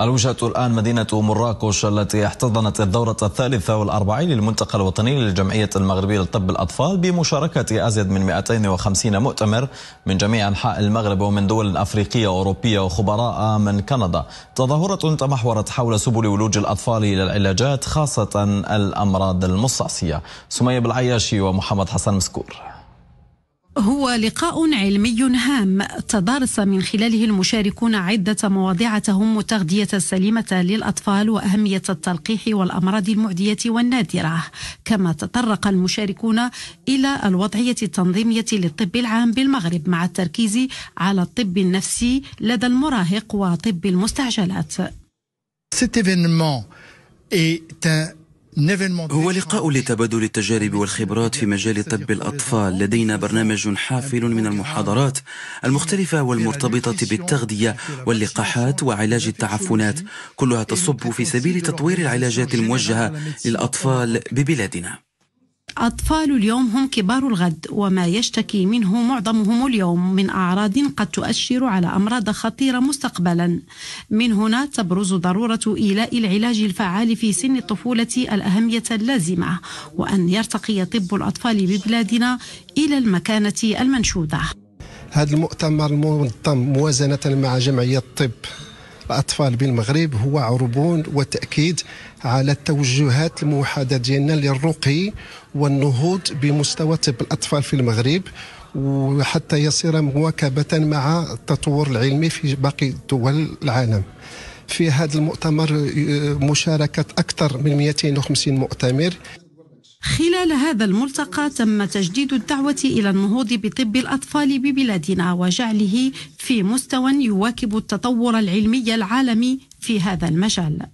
الوجهة الآن مدينة مراكش التي احتضنت الدورة الثالثة والأربعين للمنتقى الوطني للجمعية المغربية لطب الأطفال بمشاركة أزيد من 250 مؤتمر من جميع أنحاء المغرب ومن دول أفريقية وأوروبية وخبراء من كندا تظاهرة تمحورت حول سبل ولوج الأطفال إلى العلاجات خاصة الأمراض المصاصية سمية بالعياشي ومحمد حسن مسكور هو لقاء علمي هام تدارس من خلاله المشاركون عدة مواضيع تهم التغذية السليمة للأطفال وأهمية التلقيح والأمراض المعدية والنادرة كما تطرق المشاركون إلى الوضعية التنظيمية للطب العام بالمغرب مع التركيز على الطب النفسي لدى المراهق وطب المستعجلات événement un هو لقاء لتبادل التجارب والخبرات في مجال طب الأطفال لدينا برنامج حافل من المحاضرات المختلفة والمرتبطة بالتغذية واللقاحات وعلاج التعفنات كلها تصب في سبيل تطوير العلاجات الموجهة للأطفال ببلادنا أطفال اليوم هم كبار الغد وما يشتكي منه معظمهم اليوم من أعراض قد تؤشر على أمراض خطيرة مستقبلا من هنا تبرز ضرورة إيلاء العلاج الفعال في سن الطفولة الأهمية اللازمة وأن يرتقي طب الأطفال ببلادنا إلى المكانة المنشودة هذا المؤتمر منظم موازنة مع جمعية الطب الاطفال بالمغرب هو عربون وتاكيد على التوجهات الموحده ديالنا للرقي والنهوض بمستوى طب الاطفال في المغرب وحتى يصير مواكبه مع التطور العلمي في باقي دول العالم. في هذا المؤتمر آه، مشاركه اكثر من 250 مؤتمر خلال هذا الملتقى تم تجديد الدعوة إلى النهوض بطب الأطفال ببلادنا وجعله في مستوى يواكب التطور العلمي العالمي في هذا المجال